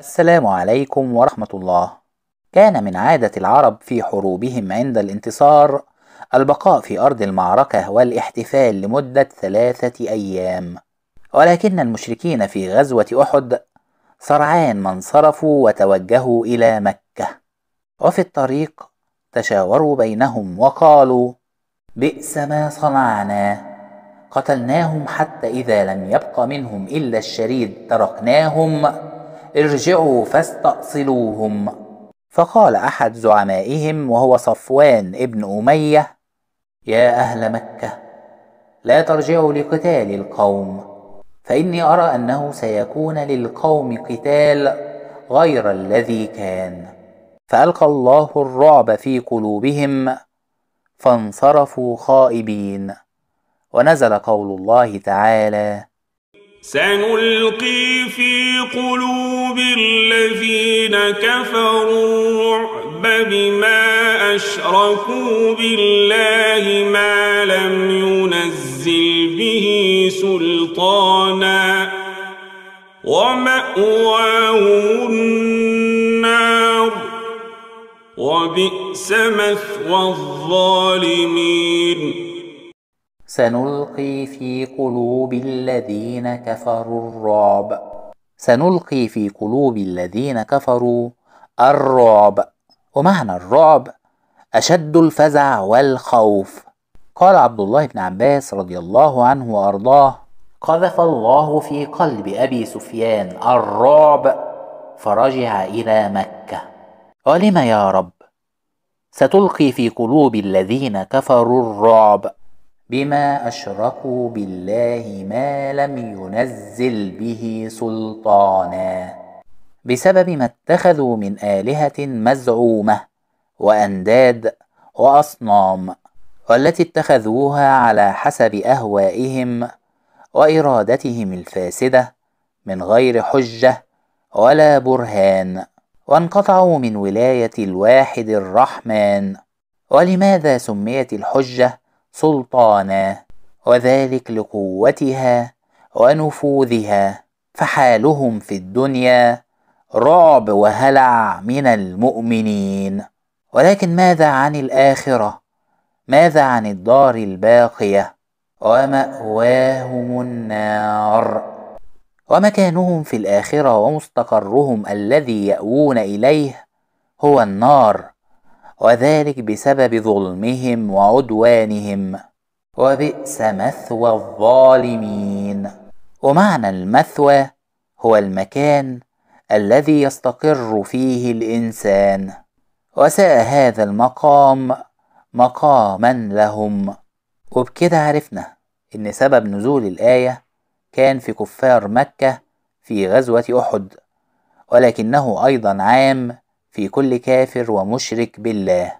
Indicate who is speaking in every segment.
Speaker 1: السلام عليكم ورحمة الله. كان من عادة العرب في حروبهم عند الانتصار البقاء في أرض المعركة والاحتفال لمدة ثلاثة أيام، ولكن المشركين في غزوة أحد سرعان ما انصرفوا وتوجهوا إلى مكة، وفي الطريق تشاوروا بينهم وقالوا: بئس ما صنعنا قتلناهم حتى إذا لم يبق منهم إلا الشريد تركناهم ارجعوا فاستأصلوهم فقال أحد زعمائهم وهو صفوان ابن أمية يا أهل مكة لا ترجعوا لقتال القوم فإني أرى أنه سيكون للقوم قتال غير الذي كان فألقى الله الرعب في قلوبهم فانصرفوا خائبين ونزل قول الله تعالى
Speaker 2: سنلقي في قلوب الذين كفروا الرعب بما أشركوا بالله ما لم ينزل به سلطانا ومأواهم النار وبئس مثوى الظالمين
Speaker 1: سنلقي في قلوب الذين كفروا الرعب سنلقي في قلوب الذين كفروا الرعب ومعنى الرعب أشد الفزع والخوف قال عبد الله بن عباس رضي الله عنه وأرضاه قذف الله في قلب أبي سفيان الرعب فرجع إلى مكة ولم يا رب ستلقي في قلوب الذين كفروا الرعب بما أشركوا بالله ما لم ينزل به سلطانا بسبب ما اتخذوا من آلهة مزعومة وأنداد وأصنام والتي اتخذوها على حسب أهوائهم وإرادتهم الفاسدة من غير حجة ولا برهان وانقطعوا من ولاية الواحد الرحمن ولماذا سميت الحجة سلطانا وذلك لقوتها ونفوذها فحالهم في الدنيا رعب وهلع من المؤمنين ولكن ماذا عن الاخره ماذا عن الدار الباقيه وماواهم النار ومكانهم في الاخره ومستقرهم الذي ياوون اليه هو النار وذلك بسبب ظلمهم وعدوانهم وبئس مثوى الظالمين ومعنى المثوى هو المكان الذي يستقر فيه الانسان وساء هذا المقام مقاما لهم وبكده عرفنا ان سبب نزول الايه كان في كفار مكه في غزوه احد ولكنه ايضا عام في كل كافر ومشرك بالله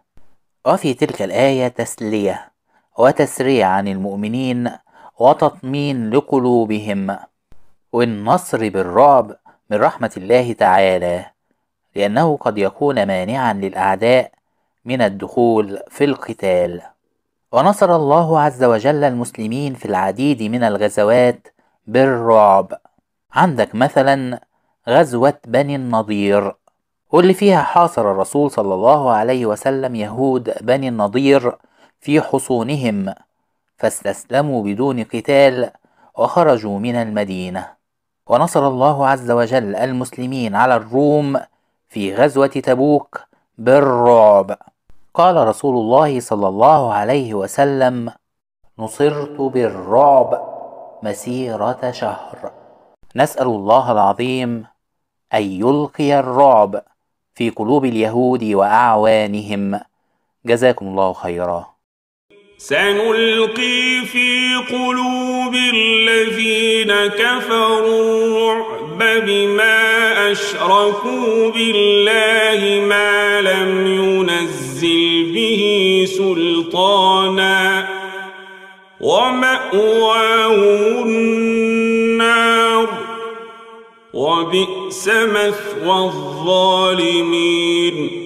Speaker 1: وفي تلك الآية تسلية وتسريع عن المؤمنين وتطمين لقلوبهم والنصر بالرعب من رحمة الله تعالى لأنه قد يكون مانعا للأعداء من الدخول في القتال ونصر الله عز وجل المسلمين في العديد من الغزوات بالرعب عندك مثلا غزوة بني النضير واللي فيها حاصر الرسول صلى الله عليه وسلم يهود بني النضير في حصونهم فاستسلموا بدون قتال وخرجوا من المدينة ونصر الله عز وجل المسلمين على الروم في غزوة تبوك بالرعب قال رسول الله صلى الله عليه وسلم نصرت بالرعب مسيرة شهر نسأل الله العظيم أن يلقي الرعب في قلوب اليهود وأعوانهم جزاكم الله خيرا
Speaker 2: سنلقي في قلوب الذين كفروا الرعب بما أشركوا بالله ما لم ينزل به سلطانا ومأواهم وبئس مثوى الظالمين